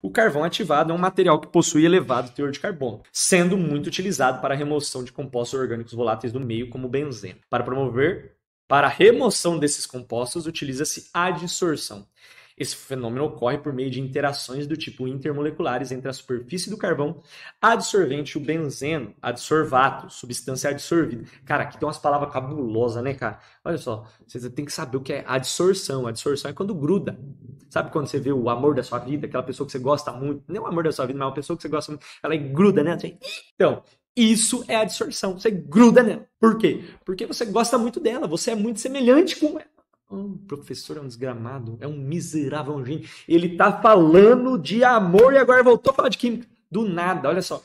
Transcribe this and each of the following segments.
O carvão ativado é um material que possui elevado teor de carbono, sendo muito utilizado para a remoção de compostos orgânicos voláteis do meio, como benzeno. Para promover para a remoção desses compostos, utiliza-se a adsorção. Esse fenômeno ocorre por meio de interações do tipo intermoleculares entre a superfície do carvão, adsorvente, o benzeno, adsorvato, substância adsorvida Cara, aqui tem umas palavras cabulosas, né, cara? Olha só, você tem que saber o que é adsorção. Adsorção é quando gruda. Sabe quando você vê o amor da sua vida, aquela pessoa que você gosta muito, não é o amor da sua vida, mas é uma pessoa que você gosta muito, ela é gruda, né? Então, isso é adsorção. Você gruda nela. Por quê? Porque você gosta muito dela, você é muito semelhante com ela. O é professor é um desgramado, é um miserável um Ele tá falando de amor e agora voltou a falar de química. Do nada, olha só.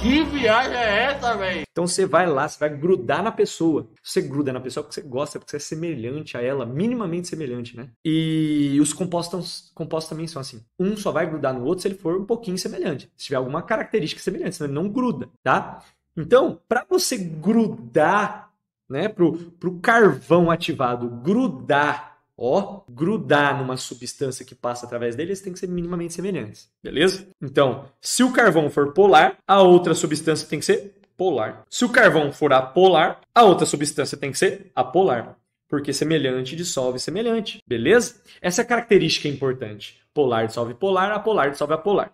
Que viagem é essa, velho? Então você vai lá, você vai grudar na pessoa. Você gruda na pessoa porque você gosta, porque você é semelhante a ela, minimamente semelhante, né? E os compostos, compostos também são assim. Um só vai grudar no outro se ele for um pouquinho semelhante. Se tiver alguma característica semelhante, senão ele não gruda, tá? Então, para você grudar né, pro, pro carvão ativado grudar, ó, grudar numa substância que passa através dele, eles têm que ser minimamente semelhantes, beleza? Então, se o carvão for polar, a outra substância tem que ser polar. Se o carvão for apolar, a outra substância tem que ser apolar porque semelhante dissolve semelhante, beleza? Essa é a característica importante. Polar dissolve polar, apolar dissolve apolar.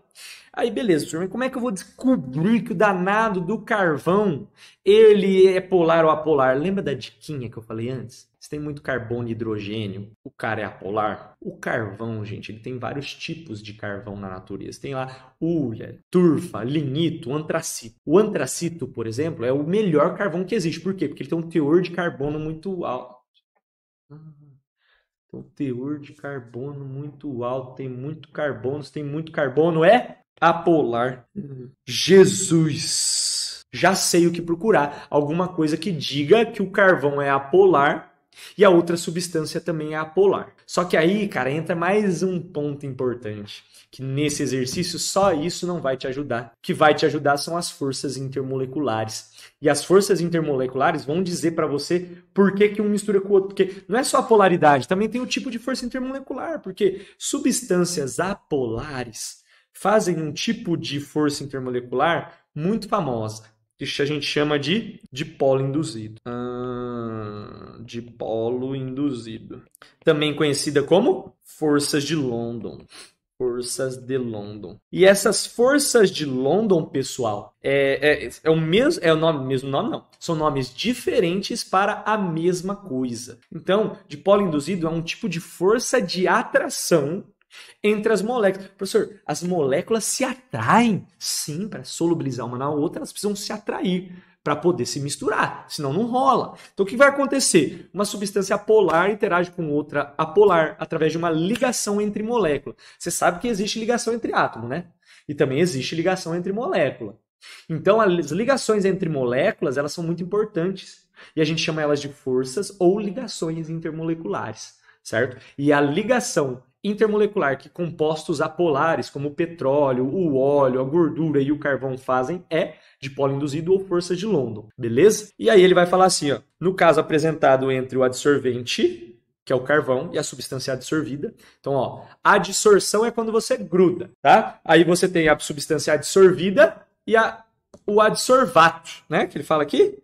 Aí, beleza, turma, como é que eu vou descobrir que o danado do carvão, ele é polar ou apolar? Lembra da diquinha que eu falei antes? Se tem muito carbono e hidrogênio, o cara é apolar. O carvão, gente, ele tem vários tipos de carvão na natureza. Tem lá ulha, turfa, lignito, antracito. O antracito, por exemplo, é o melhor carvão que existe. Por quê? Porque ele tem um teor de carbono muito alto ah, então, teor de carbono muito alto, tem muito carbono, se tem muito carbono é apolar. Jesus! Já sei o que procurar. Alguma coisa que diga que o carvão é apolar e a outra substância também é apolar. Só que aí, cara, entra mais um ponto importante, que nesse exercício só isso não vai te ajudar. O que vai te ajudar são as forças intermoleculares. E as forças intermoleculares vão dizer para você por que, que um mistura com o outro. Porque não é só a polaridade, também tem o tipo de força intermolecular, porque substâncias apolares fazem um tipo de força intermolecular muito famosa, isso a gente chama de dipolo induzido. Ah, dipolo induzido. Também conhecida como forças de London. Forças de London. E essas forças de London, pessoal, é, é, é o mesmo, é o nome, mesmo nome não. São nomes diferentes para a mesma coisa. Então, dipolo induzido é um tipo de força de atração entre as moléculas. Professor, as moléculas se atraem, sim, para solubilizar uma na outra, elas precisam se atrair para poder se misturar, senão não rola. Então o que vai acontecer? Uma substância apolar interage com outra apolar através de uma ligação entre moléculas. Você sabe que existe ligação entre átomo, né? E também existe ligação entre molécula. Então as ligações entre moléculas, elas são muito importantes. E a gente chama elas de forças ou ligações intermoleculares, certo? E a ligação intermolecular que compostos apolares, como o petróleo, o óleo, a gordura e o carvão fazem, é de polo induzido ou força de London, beleza? E aí ele vai falar assim, ó, no caso apresentado entre o adsorvente que é o carvão e a substância adsorvida. Então, ó, a adsorção é quando você gruda, tá? Aí você tem a substância adsorvida e a, o adsorvato, né? Que ele fala aqui,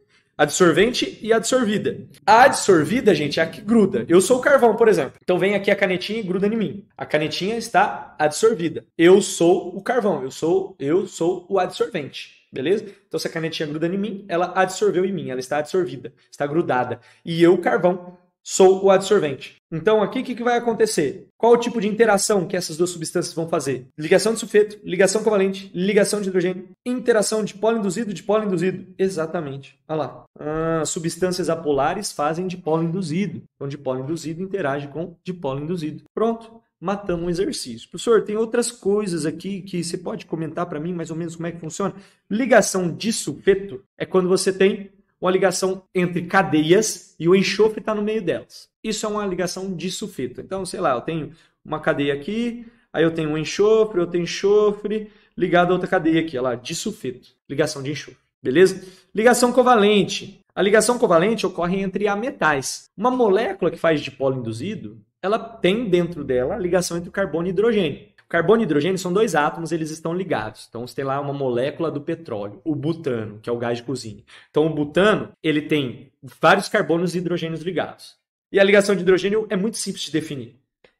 Adsorvente e adsorvida. A adsorvida, gente, é a que gruda. Eu sou o carvão, por exemplo. Então vem aqui a canetinha e gruda em mim. A canetinha está adsorvida. Eu sou o carvão, eu sou, eu sou o adsorvente. Beleza? Então, se a canetinha gruda em mim, ela adsorveu em mim, ela está adsorvida, está grudada. E eu, carvão, sou o adsorvente. Então, aqui o que, que, vai acontecer? Qual o tipo de interação que essas duas substâncias vão fazer? Ligação de sulfeto, ligação covalente, ligação de hidrogênio, interação de pólen induzido de pólen induzido. Exatamente. Olha lá. Ah, substâncias apolares fazem dipolo induzido. Então, dipolo induzido interage com dipolo induzido. Pronto. Matamos o exercício. Professor, tem outras coisas aqui que você pode comentar para mim mais ou menos como é que funciona? Ligação de sulfeto é quando você tem uma ligação entre cadeias e o enxofre está no meio delas. Isso é uma ligação de sulfito. Então, sei lá, eu tenho uma cadeia aqui, aí eu tenho um enxofre, eu tenho enxofre ligado a outra cadeia aqui, olha lá, de sulfito, ligação de enxofre, beleza? Ligação covalente. A ligação covalente ocorre entre ametais. Uma molécula que faz dipolo induzido, ela tem dentro dela a ligação entre o carbono e o hidrogênio. Carbono e hidrogênio são dois átomos, eles estão ligados. Então você tem lá uma molécula do petróleo, o butano, que é o gás de cozinha. Então o butano, ele tem vários carbonos e hidrogênios ligados. E a ligação de hidrogênio é muito simples de definir.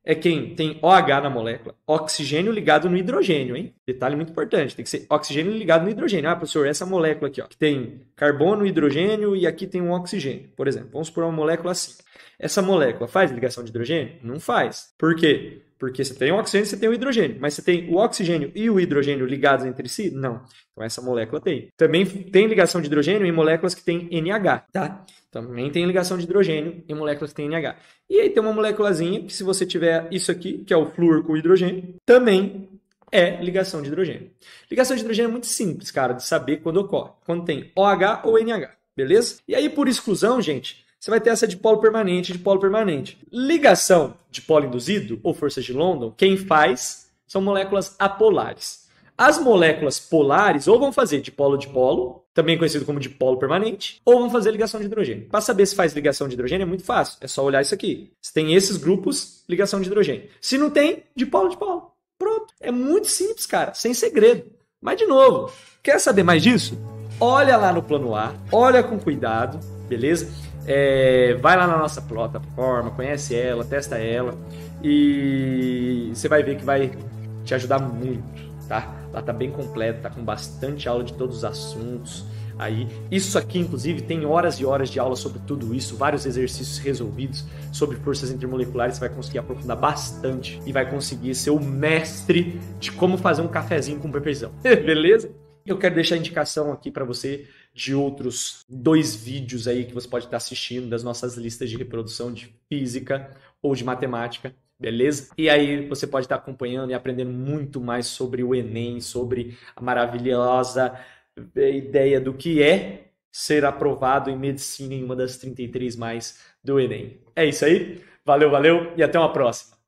É quem tem OH na molécula, oxigênio ligado no hidrogênio, hein? Detalhe muito importante, tem que ser oxigênio ligado no hidrogênio. Ah, professor, essa molécula aqui, ó, que tem carbono, hidrogênio e aqui tem um oxigênio, por exemplo. Vamos supor uma molécula assim. Essa molécula faz ligação de hidrogênio? Não faz. Por quê? Porque você tem o oxigênio e você tem o hidrogênio. Mas você tem o oxigênio e o hidrogênio ligados entre si? Não. Então essa molécula tem. Também tem ligação de hidrogênio em moléculas que têm NH, tá? Também tem ligação de hidrogênio em moléculas que têm NH. E aí tem uma moléculazinha que se você tiver isso aqui, que é o flúor com o hidrogênio, também é ligação de hidrogênio. Ligação de hidrogênio é muito simples, cara, de saber quando ocorre. Quando tem OH ou NH, beleza? E aí por exclusão, gente, você vai ter essa dipolo permanente, dipolo permanente. Ligação de polo induzido, ou forças de London, quem faz são moléculas apolares. As moléculas polares ou vão fazer dipolo-dipolo, também conhecido como dipolo permanente, ou vão fazer ligação de hidrogênio. Para saber se faz ligação de hidrogênio é muito fácil, é só olhar isso aqui. Se tem esses grupos, ligação de hidrogênio. Se não tem, dipolo-dipolo. Pronto. É muito simples, cara, sem segredo. Mas, de novo, quer saber mais disso? Olha lá no plano A, olha com cuidado, beleza? É, vai lá na nossa plataforma, conhece ela, testa ela e você vai ver que vai te ajudar muito, tá? Lá tá bem completo, tá com bastante aula de todos os assuntos. Aí, isso aqui, inclusive, tem horas e horas de aula sobre tudo isso, vários exercícios resolvidos sobre forças intermoleculares. Você vai conseguir aprofundar bastante e vai conseguir ser o mestre de como fazer um cafezinho com perfeição. Beleza? Eu quero deixar a indicação aqui para você de outros dois vídeos aí que você pode estar assistindo das nossas listas de reprodução de física ou de matemática, beleza? E aí você pode estar acompanhando e aprendendo muito mais sobre o Enem, sobre a maravilhosa eh, ideia do que é ser aprovado em medicina em uma das 33 mais do Enem. É isso aí. Valeu, valeu e até uma próxima.